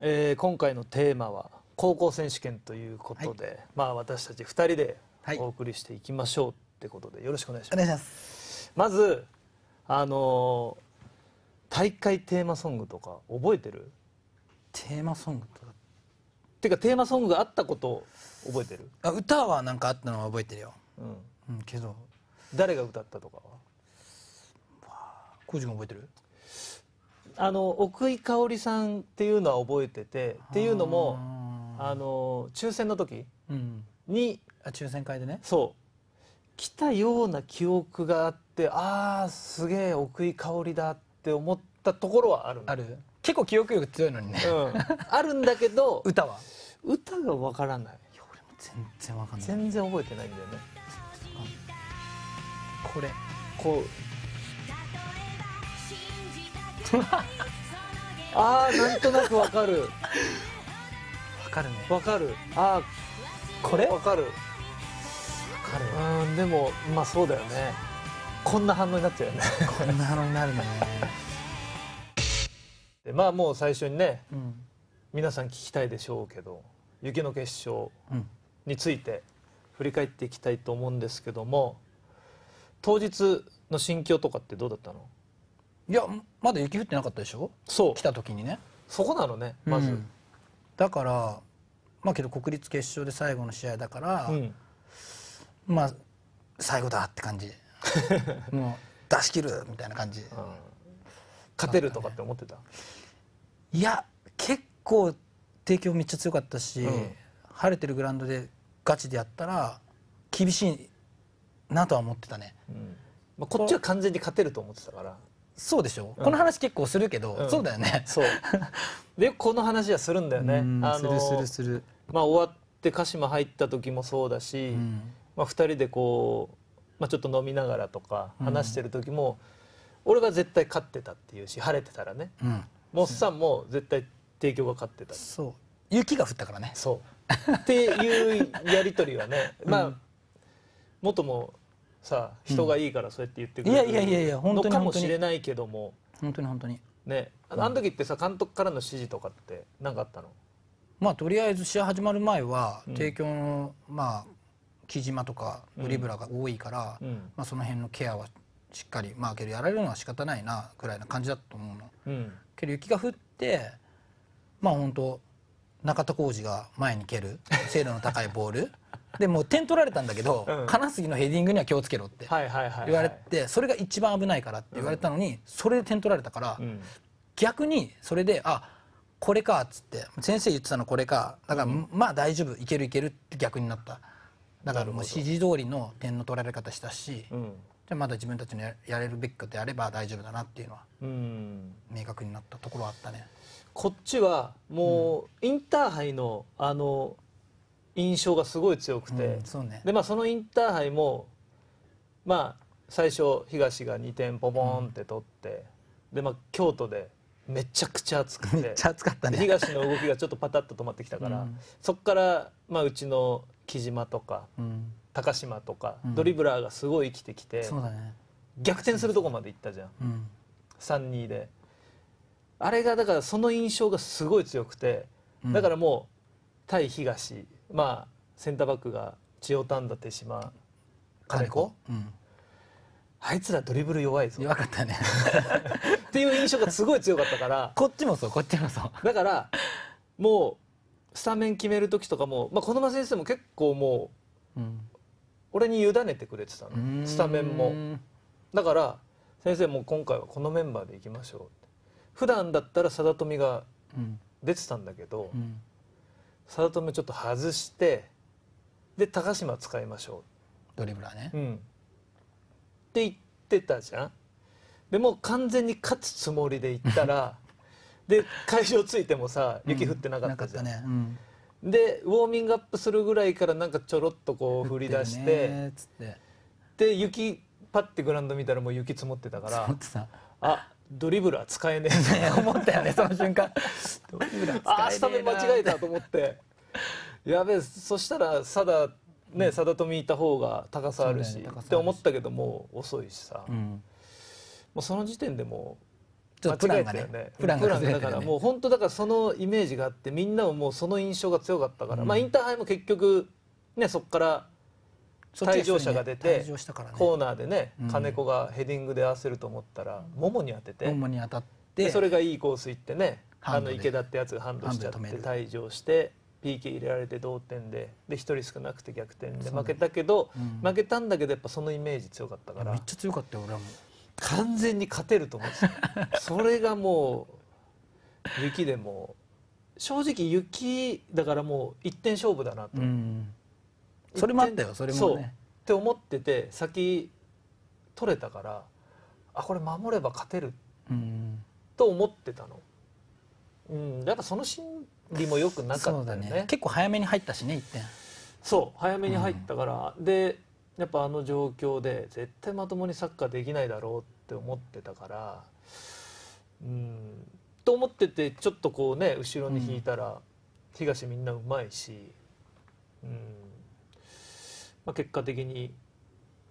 えー、今回のテーマは高校選手権ということで、はい、まあ私たち2人でお送りしていきましょうってことでよろしくお願いします。ますまずあのー、大会テーマソングとか覚えてる？テーマソングとか。っていうかテーマソングがあったことを覚えてる？あ歌はなんかあったのは覚えてるよ。うん。うんけど誰が歌ったとかは？コージ君覚えてる？あの奥井香織さんっていうのは覚えててっていうのもあの抽選の時に、うん、抽選会でねそう来たような記憶があってああすげえ奥井香織だって思ったところはあるある結構記憶力強いのにね、うん、あるんだけど 歌は歌がわからないいや俺も全然わかんない全然覚えてないんだよねこれこうああなんとなくわかるわかるねわかるああこれわかるわかるうんでもまあそうだよねこんな反応になっちゃうよねこんな反応になるね でまあもう最初にね、うん、皆さん聞きたいでしょうけど雪の結晶について振り返っていきたいと思うんですけども当日の心境とかってどうだったのいやまだ雪降ってなかったでしょそう来た時にねそこなのねまず、うん、だからまあけど国立決勝で最後の試合だから、うん、まあ最後だって感じ もう出し切るみたいな感じ、うん、勝てるとかって思ってた、ね、いや結構帝京めっちゃ強かったし、晴れてるグラウンドでガチでやったら厳しいなとは思ってたね、まあ、こっちは完全に勝てると思ってたからそうでしょ、うん、この話結構するけど、うん、そうだよねそう でこの話はするんだよねあのするするまあ終わって鹿島入った時もそうだし、うん、まあ、2人でこう、まあ、ちょっと飲みながらとか話してる時も、俺が絶対勝ってたっていうし晴れてたらね、モッサンも絶対帝京が勝ってたそう雪が降ったからねそうっていうやり取りはね まあ元もさ人がいいからそうやって言ってくれる、いやいやいや本当にかもしれないけども本当に本当にねあの時ってさ監督からの指示とかって何かあったのまあとりあえず試合始まる前は、うん、帝京のまあ木島とかドリブラが多いから、うん、まあ、その辺のケアはしっかりまあけどやられるのは仕方ないなくらいな感じだと思うの、うん、けど雪が降ってまあ本当中田浩二が前に蹴る精度の高いボール でも点取られたんだけど、うん、金杉のヘディングには気をつけろって言われてそれが一番危ないからって言われたのに、それで点取られたから、逆にそれであこれかっつって先生言ってたのこれかだから、まあ大丈夫いけるいけるって逆になっただからもう指示通りの点の取られ方したし、うん、じゃまだ自分たちのやれるべきことやれば大丈夫だなっていうのは明確になったところはあったね。こっちはもうインターハイのあの印象がすごい強くて、うんそね、でまあ、そのインターハイも、まあ、最初東が2点ポボンって取って、うん、でまあ、京都でめちゃくちゃ暑くて暑かった、ね、東の動きがちょっとパタッと止まってきたから、うん、そっから、まあ、うちの木島とか、高島とか、ドリブラーがすごい生きてきて、ね、逆転するとこまで行ったじゃん、うん、3-2で。あれがだからその印象がすごい強くてだからもう対東まあセンターバックが千代丹田手島金子、うん、あいつらドリブル弱いぞ弱かったねっていう印象がすごい強かったから こっちもそうこっちもそうだからもうスタメン決める時とかも、まあ、小沼先生も結構もう、うん、俺に委ねてくれてたのスタメンもだから先生も今回はこのメンバーでいきましょうって普段だったら田富が出てたんだけど、うん、早乙女ちょっと外してで高島使いましょうドリブラーね、うん、って言ってたじゃんでもう完全に勝つつもりで行ったらで会場着いてもさ雪降ってなかったじゃん、うん、ね、うん、でウォーミングアップするぐらいからなんかちょろっとこう降り出してで雪パッてグラウンド見たらもう雪積もってたからあドリブラー使えねえ 思ったよねその瞬間ドリブルは使えねえあスタメン間違えたと思って やべえそしたらサダねサダとみいた方が高さあるし、ね、って思ったけどもう遅いしさ、うん、もうその時点でもう間違えたよねプランが、ね、だからもう本当だからそのイメージがあってみんなももうその印象が強かったから、うん、まあインターハイも結局ねそこから退場者が出て、ね、コーナーでね金子がヘディングで合わせると思ったら、ももに当ててももに当たってそれがいいコース行ってねあの池田ってやつがハンドしちゃって退場して PK 入れられて同点でで1人少なくて逆転で負けたけど、うん、負けたんだけどやっぱそのイメージ強かったからめっちゃ強かったよ俺はもう完全に勝てると思ってた それがもう雪でも正直雪だからもう一点勝負だなと、うん、それもあったよそれもねって思ってて先取れたからあこれ守れば勝てると思ってたの、うん、やっぱその心理もよくなかったよね、ね、結構早めに入ったしね1点そう早めに入ったから、うん、でやっぱあの状況で絶対まともにサッカーできないだろうって思ってたからうんと思っててちょっとこうね後ろに引いたら、うん、東みんなうまいしうんまあ、結果的に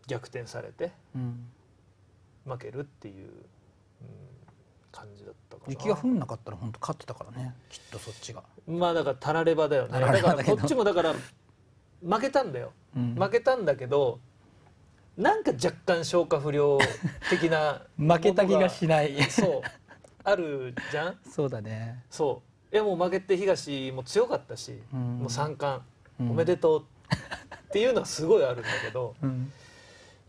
逆転されて、負けるっていう、うん、感じだったかな雪が降んなかったら本当勝ってたからねきっとそっちがまあだからたらればだよねだからこっちもだから負けたんだよ、うん、負けたんだけどなんか若干消化不良的な 負けた気がしないそうあるじゃんそうだねそういやもう負けて東も強かったし、うん、もう三冠おめでとう、うんっていうのはすごいあるんだけど、うん、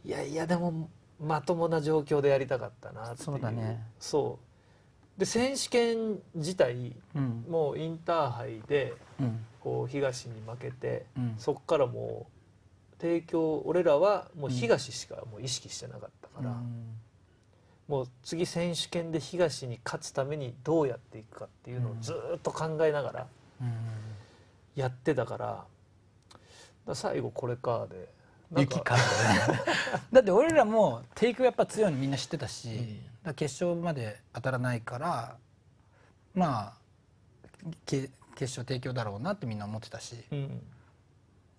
いやいやでもまともな状況でやりたかったなっていうそうだねそうで選手権自体、うん、もうインターハイで、うん、こう東に負けて、そこからもう帝京俺らはもう東しかもう意識してなかったから、もう次選手権で東に勝つためにどうやっていくかっていうのをずっと考えながらやってたから。最後これかで。雪か だって俺らもテイクやっぱ強いのみんな知ってたし、うん、決勝まで当たらないからまあ決勝提供だろうなってみんな思ってたし、うん、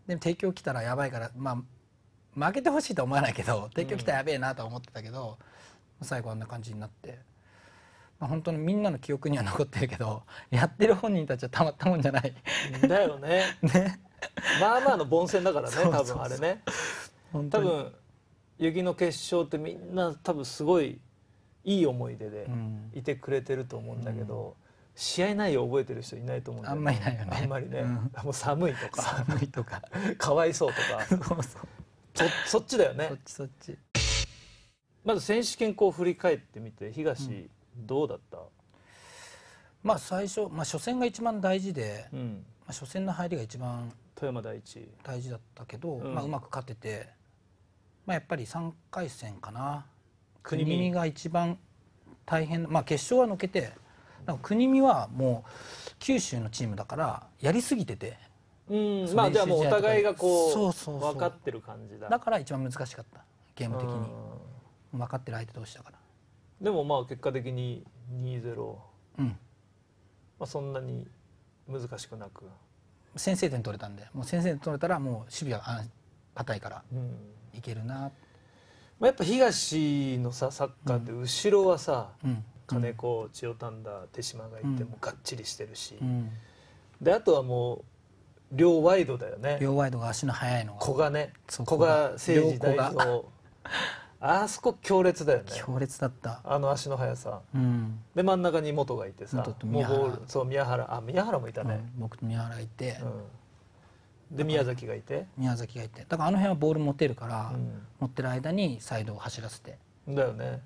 でも提供来たらやばいからまあ負けてほしいとは思わないけど 提供来たらやべえなとは思ってたけど、うん、最後あんな感じになって。まあ、本当にみんなの記憶には残ってるけどやってる本人たちはたまったもんじゃないだよね ね まあまあの凡戦だからね多分あれね多分雪の結晶ってみんな多分すごいいい思い出でいてくれてると思うんだけど、うん試合内容覚えてる人いないと思うんだよ、ね、あんまりないよねあんまりね、うん、もう寒いとか寒いとか かわいそうとかそうそっちだよねそっちそっちまず選手権こう振り返ってみて東、どうだったまあ最初、まあ、初戦が一番大事で、まあ、初戦の入りが一番富山第一大事だったけど、うんまあ、うまく勝てて、まあ、やっぱり3回戦かな国見が一番大変、まあ、決勝は抜けて国見はもう九州のチームだからやりすぎててうんまあじゃあもうお互いがこうそうそうそう分かってる感じだだから一番難しかったゲーム的に分かってる相手同士だからでもまあ結果的に2-0、まうんあ、そんなに難しくなく先制点取れたんでもう先制点取れたらもう守備は硬いからいけるな、うんまあ、やっぱ東のさサッカーって後ろはさ、うん、金子千代丹田手嶋がいて、もうがっちりしてるし、うん、であとはもう両ワイドだよね両ワイドが足の速いのが小賀ね古賀誠二代表あそこ強烈だよね強烈だったあの足の速さ、うん、で真ん中に元がいてさ宮原そう宮原あ宮原もいたね、うん、僕と宮原いて、うん、で宮崎がいて宮崎がいてだからあの辺はボール持てるから、持ってる間にサイドを走らせてだよね、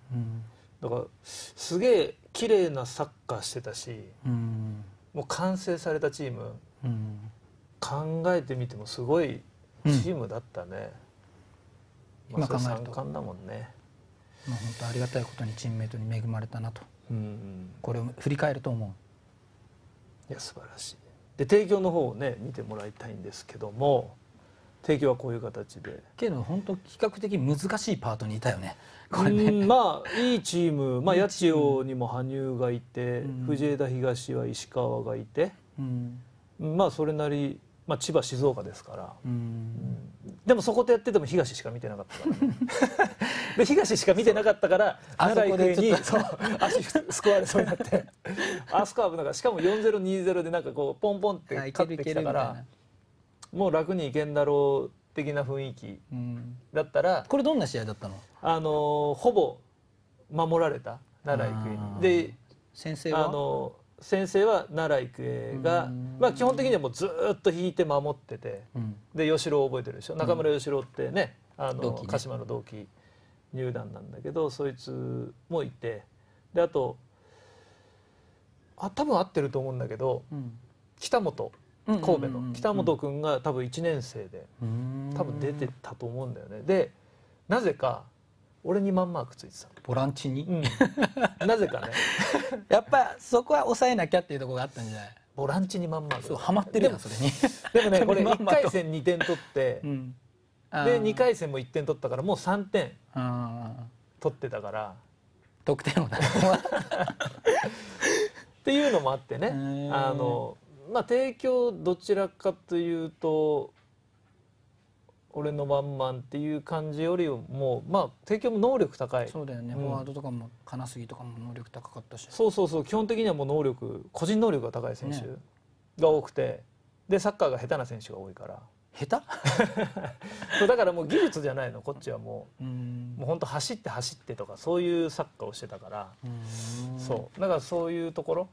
だからすげえ綺麗なサッカーしてたし、もう完成されたチーム、考えてみてもすごいチームだったね、今考えると、まあ、だもんね、まあ、本当ありがたいことにチームメートに恵まれたなと、うんうん、これを振り返ると思ういや素晴らしいで提供の方をね見てもらいたいんですけども提供はこういう形でけど本当比較的難しいパートにいたよねこれねまあいいチーム、まあ、八千代にも羽生がいて、うん、藤枝東は石川がいて、うん、まあそれなりまあ、千葉静岡ですから、でもそことやってても東しか見てなかったから、ね、で東しか見てなかったから奈良育英にそう足救われそうになって あそこ危なかったしかも4020でなんかこうポンポンって勝ってきたからもう楽にいけんだろう的な雰囲気だったら、うこれどんな試合だったのあのほぼ守られた奈良育英に。で先生はあの先生は奈良育英が、まあ、基本的にはもうずっと引いて守ってて、うん、で吉郎を覚えてるでしょ中村吉郎ってね、うん、あの、ね、鹿島の同期入団なんだけどそいつもいてであとあ多分合ってると思うんだけど、うん、北本神戸の北本君が多分1年生で多分出てたと思うんだよね。でなぜか俺にマンマークついてたボランチに、うん、なぜかね やっぱそこは抑えなきゃっていうとこがあったんじゃないボランチにまんまそうハマってるやんそれにでもね これ1回戦2点取って、うん、で2回戦も1点取ったからもう3点取ってたから得点を出っていうのもあってねあのまあ提供どちらかというと俺のワンマンっていう感じよりもまあ提供も能力高いそうだよね、うん、フォワードとかも金杉とかも能力高かったしそうそうそう基本的にはもう能力個人能力が高い選手が多くて、ね、でサッカーが下手な選手が多いから下手 そうだからもう技術じゃないのこっちはもうもう本当走って走ってとかそういうサッカーをしてたからそうだからそういうところ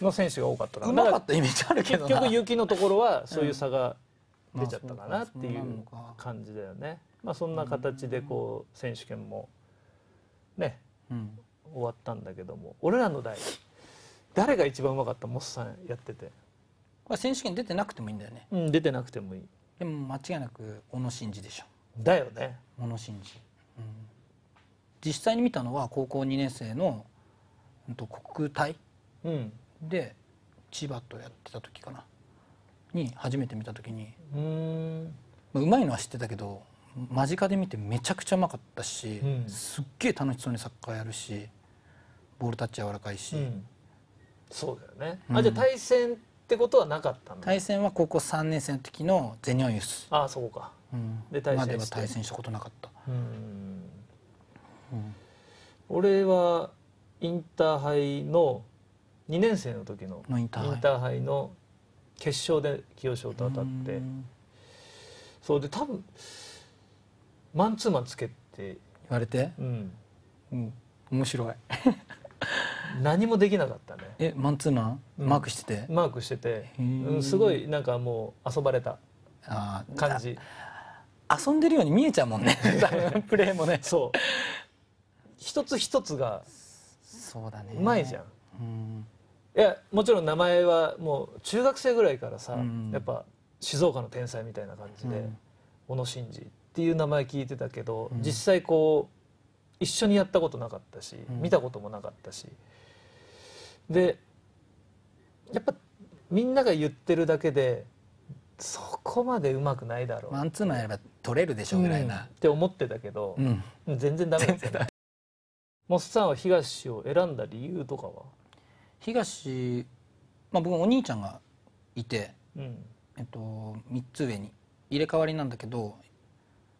の選手が多かったからうまかったイメージあるけど結局雪のところはそういう差が、うん出ちゃったかなっていう感じだよね。まあ、そんな形でこう選手権もね、うん、終わったんだけども俺らの代誰が一番うまかったモスさんやっててこれ選手権出てなくてもいいんだよねうん出てなくてもいいでも間違いなく小野伸二でしょだよね小野伸二、うん、実際に見たのは高校2年生の、うん、国体で千葉とやってた時かなに初めて見た時にうまいのは知ってたけど間近で見てめちゃくちゃうまかったし、うん、すっげえ楽しそうにサッカーやるしボールタッチ柔らかいし、うん、そうだよね、うん、あじゃあ対戦ってことはなかったの対戦は高校3年生の時のゼニオンユスああそうか、うん、で対戦までは対戦したことなかったうん俺はインターハイの2年生の時のインターハイの決勝で清志郎と当たってそうで多分マンツーマンつけって言われてうん、うん、面白い 何もできなかったねえマンツーマン、マークしててマークしてて、うん、すごいなんかもう遊ばれた感じ遊んでるように見えちゃうもんね プレーもねそう一つ一つがそうだねうまいじゃん、うんいやもちろん名前はもう中学生ぐらいからさ、うん、やっぱ静岡の天才みたいな感じで、うん、小野伸二っていう名前聞いてたけど、うん、実際こう一緒にやったことなかったし、見たこともなかったしでやっぱみんなが言ってるだけでそこまでうまくないだろうマンツーマンやれば取れるでしょうぐらいな、って思ってたけど、全然ダメだったモッサンは東を選んだ理由とかは東、まあ、僕お兄ちゃんがいて、うん、えっと、3つ上に入れ替わりなんだけど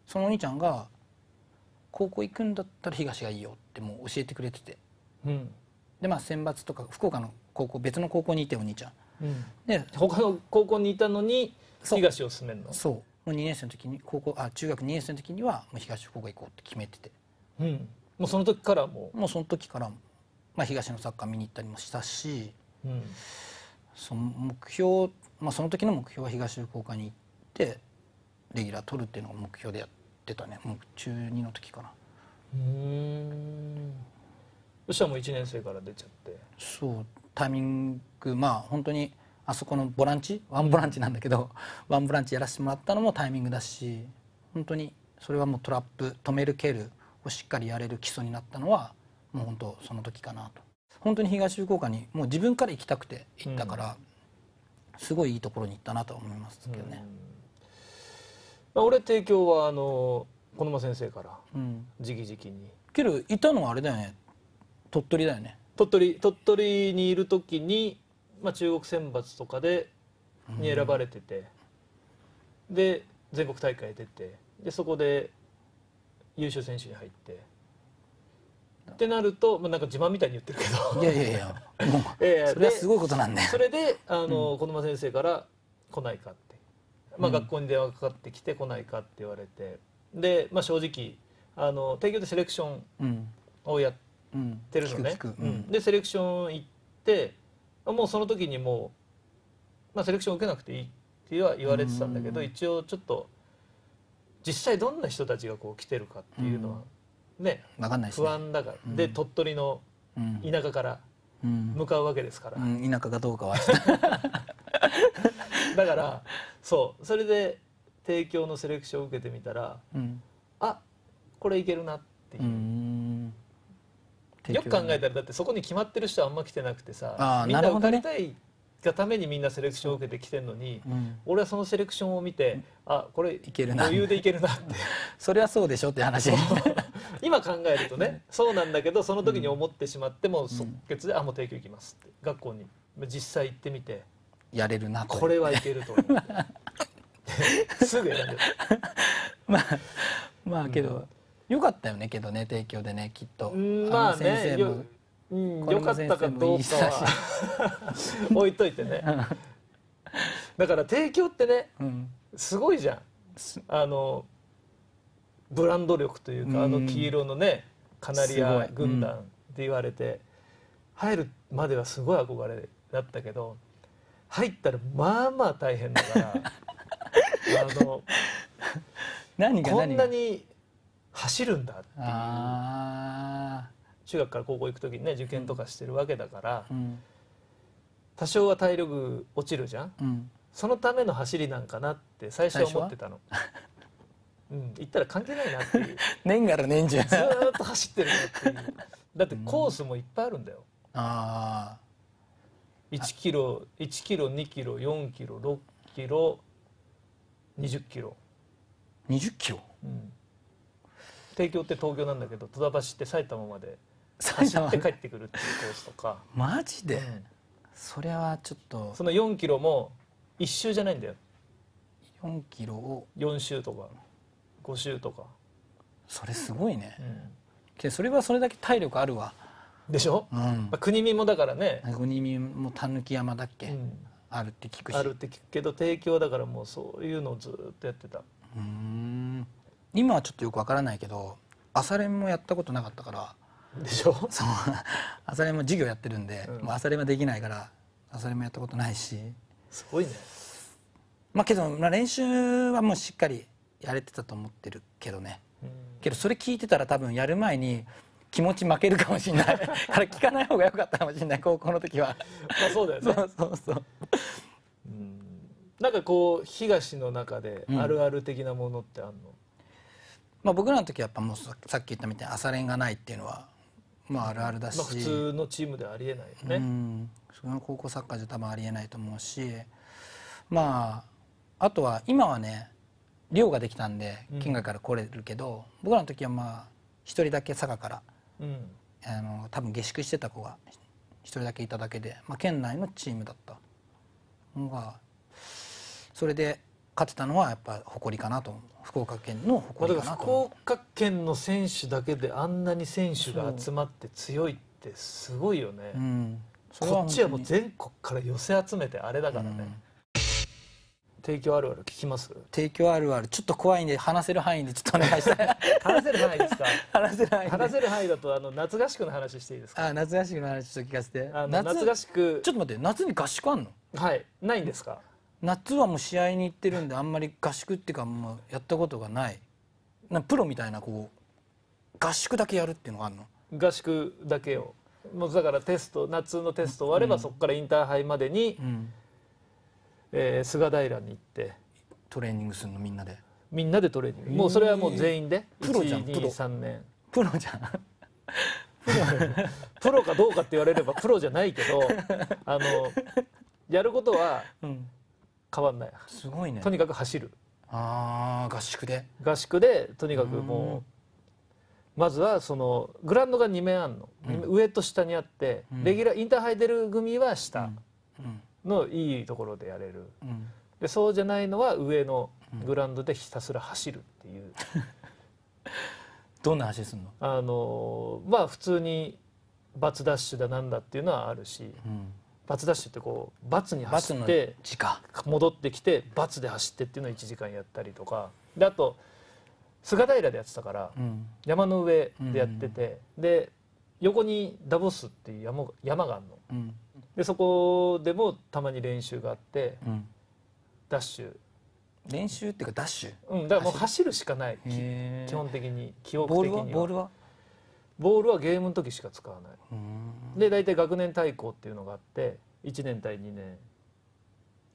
そのお兄ちゃんが「高校行くんだったら東がいいよ」ってもう教えてくれてて、うん、でまあ選抜とか福岡の高校別の高校にいてお兄ちゃん、うん、で他の高校にいたのに東を進めるのそうもう2年生の時に高校あ中学2年生の時にはもう東福岡行こうって決めてて、うん、もうその時からもうもうその時からもまあ、東のサッカー見に行ったりもしたし、うん、その目標、まあ、その時の目標は東福岡に行ってレギュラー取るっていうのが目標でやってたねもう中2の時かな。うんそしたらもう1年生から出ちゃってそうタイミングまあ本当にあそこのボランチワンボランチなんだけど ワンボランチやらせてもらったのもタイミングだし本当にそれはもうトラップ止める蹴るをしっかりやれる基礎になったのはもう本当その時かなと本当に東福岡にもう自分から行きたくて行ったから、すごいいいところに行ったなとは思いますけどね、まあ、俺提供はあの小沼先生から直々に、けどいたのはあれだよね鳥取だよね鳥取鳥取にいる時に、まあ、中国選抜とかでに選ばれてて、で全国大会出てでそこで優秀選手に入ってってなると、まあ、なんか自慢みたいに言ってるけどいやいやいや もうえー、それはすごいことなんだよそれであの、うん、小沼先生から「来ないか」って、まあ、学校に電話かかってきて「来ないか」って言われてで、まあ、正直あの提供でセレクションをやってるのね、うんでセレクション行ってもうその時にもう、まあ、セレクション受けなくていいっては言われてたんだけど、一応ちょっと実際どんな人たちがこう来てるかっていうのは、ね分かんないね、不安だから、うん、で鳥取の田舎から向かうわけですから、うん、田舎かどうかは だからそうそれで提供のセレクションを受けてみたら、うん、あこれいけるなっていうよく考えたらだってそこに決まってる人はあんま来てなくてさみんな受かりたいがためにみんなセレクションを受けてきてるのに、うん、俺はそのセレクションを見て、あこれいけるな余裕でいけるなって それはそうでしょって話今考えるとねそうなんだけどその時に思ってしまっても即決で「あもう提供行きます」って学校に実際行ってみてやれるなこれはいけると思って すぐ選んでまあまあけど、うん、よかったよねけどね提供でねきっと。まあねうん、かったかどうかは置いといてねだから提供ってね、うん、すごいじゃんあのブランド力というか、あの黄色のねカナリア軍団って言われて、入るまではすごい憧れだったけど入ったらまあまあ大変だから あのこんなに走るんだっていう中学から高校行く時にね受験とかしてるわけだから、うん、多少は体力落ちるじゃん、うん、そのための走りなんかなって最初は思ってたの。うん、行ったら関係ないなっていう 年がら年中ずっと走ってるなっていうだってコースもいっぱいあるんだよ、うん、ああ1キロ1キロ2キロ4キロ6キロ20キロ20キロ、うん、帝京って東京なんだけど戸田橋って埼玉まで走って帰ってくるっていうコースとかマジで、うん、それはちょっとその4キロも1周じゃないんだよ4キロを4周とか50とかそれすごいね、けそれはそれだけ体力あるわでしょ、うんまあ、国見もだからね国見もたぬき山だっけ、あるって聞くしあるって聞くけど提供だからもうそういうのをずっとやってたうん今はちょっとよくわからないけど朝練もやったことなかったからでしょそう朝練も授業やってるんで、うん、もう朝練はできないから朝練もやったことないしすごいねまあけど、まあ、練習はもうしっかりやれてたと思ってるけどね、うん、けどそれ聞いてたら多分やる前に気持ち負けるかもしれないから 聞かない方が良かったかもしれない高校の時はまあそうだよねそうそうそううんなんかこう東の中であるある的なものってあるの、うん、まあ、僕らの時はやっぱもうさっき言ったみたいに朝練がないっていうのはまああるあるだし、まあ、普通のチームでありえないよね、うん、その高校サッカーじゃ多分ありえないと思うしまああとは今はね量ができたんで県外から来れるけど、うん、僕らの時はまあ1人だけ佐賀から、うん、あの多分下宿してた子が1人だけいただけで、まあ、県内のチームだったのがそれで勝てたのはやっぱ誇りかなと福岡県の誇りかなと、まあ、福岡県の選手だけであんなに選手が集まって強いってすごいよね、うん、こっちはもう全国から寄せ集めてあれだからね、うん提供あるある聞きます提供あるあるちょっと怖いんで話せる範囲でちょっと お願いした話せる範囲ですか 話せる範囲話せる範囲だとあの夏合宿の話していいですかあ夏合宿の話ちょっと聞かせて夏合宿ちょっと待って夏に合宿あんのはいないんですか夏はもう試合に行ってるんであんまり合宿っていうかもうやったことがないなプロみたいなこう合宿だけやるっていうのがあるの合宿だけをもうだからテスト夏のテスト終われば、そこからインターハイまでに、うんえー、菅平に行ってトレーニングするのみんなでみんなでトレーニングもうそれはもう全員でプロじゃんプロ3年プロじゃん プロかどうかって言われればプロじゃないけどあのやることは変わんない、すごいねとにかく走るあ合宿で合宿でとにかくもうまずはそのグラウンドが2面あんの、うん、上と下にあって、レギュラーインターハイ出る組は下、うんうんのいいところでやれる、うん、でそうじゃないのは上のグラウンドでひたすら走るっていう。どんな走りするのあのまあ普通にバツダッシュだなんだっていうのはあるし、うん、バツダッシュってこうバツに走って戻ってきてバツで走ってっていうのを1時間やったりとかであと菅平でやってたから、うん、山の上でやってて、うん、で横にダボスっていう山山があるの、うん、でそこでもたまに練習があって、うん、ダッシュ練習っていうかダッシュうんだからもう走るしかない基本的に記憶的にボールはボールはゲームの時しか使わないで大体学年対抗っていうのがあって1年対2年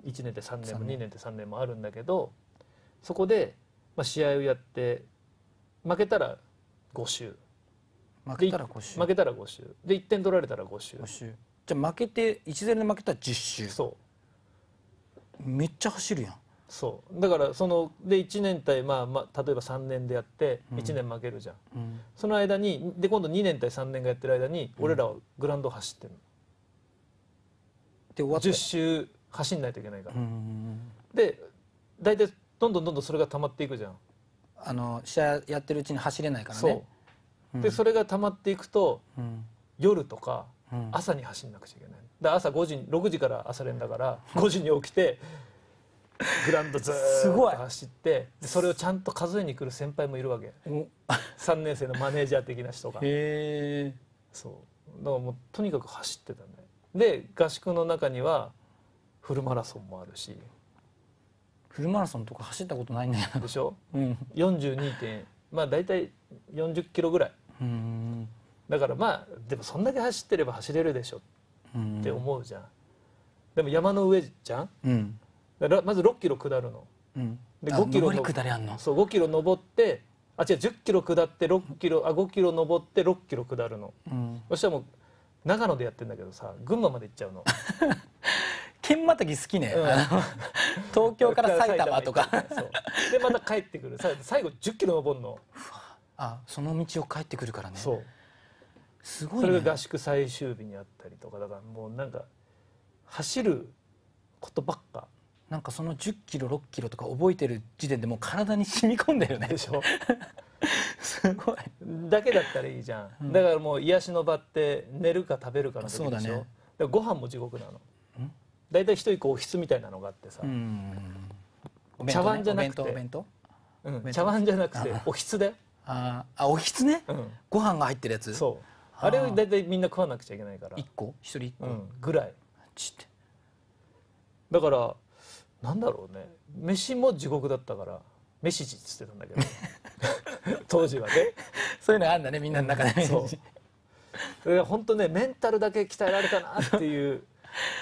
1年て3年も2年て3年もあるんだけどそこで、まあ、試合をやって負けたら5周負けたら5周負けたら5周で1点取られたら5周5周じゃあ負けて1ゼ0で負けたら10周そうめっちゃ走るやんそうだからそので1年対、まあまあ、例えば3年でやって1年負けるじゃん、うん、その間にで今度2年対3年がやってる間に俺らはグラウンド走ってるの、うん、で終わ10周走んないといけないから、うん、で大体どんどんどんどんそれが溜まっていくじゃんあの試合やってるうちに走れないからねそうで、それが溜まっていくと、夜とか朝に走んなくちゃいけない。だ朝5時6時から朝練だから5時に起きて。グランドずーっと走ってそれをちゃんと数えに来る先輩もいるわけ3年生のマネージャー的な人がへえそうだからもうとにかく走ってたねで合宿の中にはフルマラソンもあるしフルマラソンとか走ったことないんだよでしょ、うん、42. 点まあ大体40キロぐらいだからまあでもそんだけ走ってれば走れるでしょって思うじゃん、でも山の上じゃん、うん、まず6キロ下るの、うん、で5キロのそう5キロ登ってあ違う10キロ下って6キロあ5キロ登って6キロ下るの、うん、そしたらもう長野でやってんだけどさ群馬まで行っちゃうの剣またぎ好きね、うん、東京から埼玉とかでまた帰ってくる最後10キロ登るのあその道を帰ってくるからねそうすごい、ね、それが合宿最終日にあったりとかだからもうなんか走ることばっかなんかその1 0キロ6キロとか覚えてる時点でもう体に染み込んでるねでしょすごいだけだったらいいじゃん、だからもう癒しの場って寝るか食べるかの時でしょだ、ね、ご飯も地獄なの大体一人個おひつみたいなのがあってさ、茶碗じゃなくてお弁当うん、茶碗じゃなくておひつでああおひつね、うん、ご飯が入ってるやつそうあれを大体みんな食わなくちゃいけないから1個1人1個、うん、ぐらいちってだからなんだろうね飯も地獄だったから飯地っつってたんだけど 当時はねそういうのあんだねみんなの中で、ね、そう本当ねメンタルだけ鍛えられたなっていう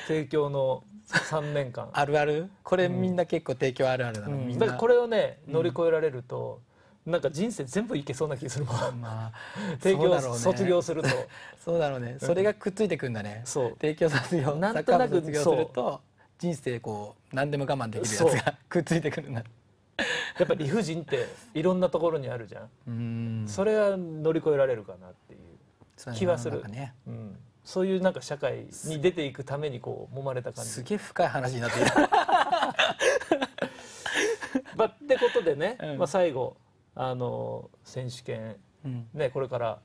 提供の3年間あるあるこれみんな結構提供あるあるなの、うん、だからこれをね乗り越えられると、うんなんか人生全部いけそうな気するもん、まあ、提供、卒業すると そうだろうねそれがくっついてくるんだね、そう提供卒業なんとなく卒業すると人生こう何でも我慢できるやつがくっついてくるんだやっぱ理不尽っていろんなところにあるじゃん うんそれは乗り越えられるかなっていう気はする、ねうん、そういうなんか社会に出ていくためにこう揉まれた感じすげえ深い話になってきた。まあ、ってことでね、うん、まあ、最後あの選手権、ね、これから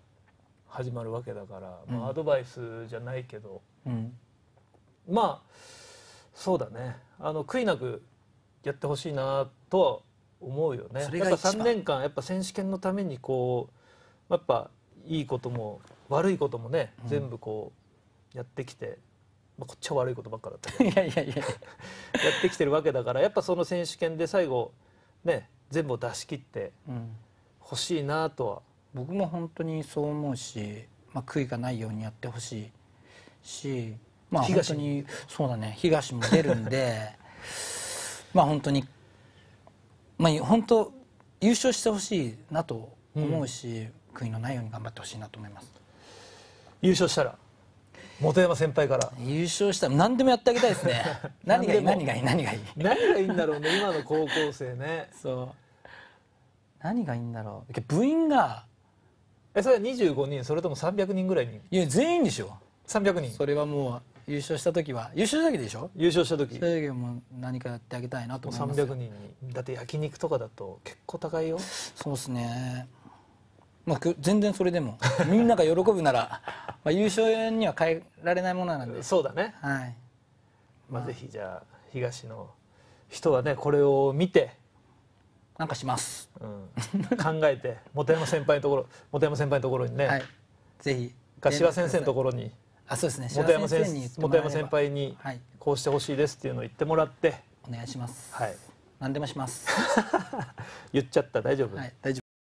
始まるわけだから、まあ、アドバイスじゃないけど、まあそうだねあの悔いなくやってほしいなとは思うよね。やっぱ3年間やっぱ選手権のためにこうやっぱいいことも悪いこともね、うん、全部こうやってきて、まあ、こっちは悪いことばっかだったけど やってきてるわけだからやっぱその選手権で最後ね全部を出し切ってほしいなとは、うん、僕も本当にそう思うし、まあ、悔いがないようにやってほしいしまあ本当にそうだね東も出るんで まあ本当にまあ本当優勝してほしいなと思うし、うん、悔いのないように頑張ってほしいなと思います。優勝したら本山先輩から優勝したら何でもやってあげたいですね 何がいい何がいい何がいい何がいいんだろうね今の高校生ね そう何がいいんだろう部員がえそれは25人それとも300人ぐらいにいや全員でしょ300人それはもう優勝した時は優勝した時でしょ優勝した時そういう時も何かやってあげたいなと思います300人にだって焼肉とかだと結構高いよそうですねまあ、全然それでも みんなが喜ぶなら、まあ、優勝には変えられないものなんでそうだねはい、まあ、ぜひじゃあ東の人はねこれを見てなんかします、うん、考えて本 山先輩のところ本山先輩のところにね、はい、ぜひ柏先生のところにあそうですね本山先生本山先輩にこうしてほしいですっていうのを言ってもらって、お願いしますはい何でもします 言っちゃった大丈夫、はい、大丈夫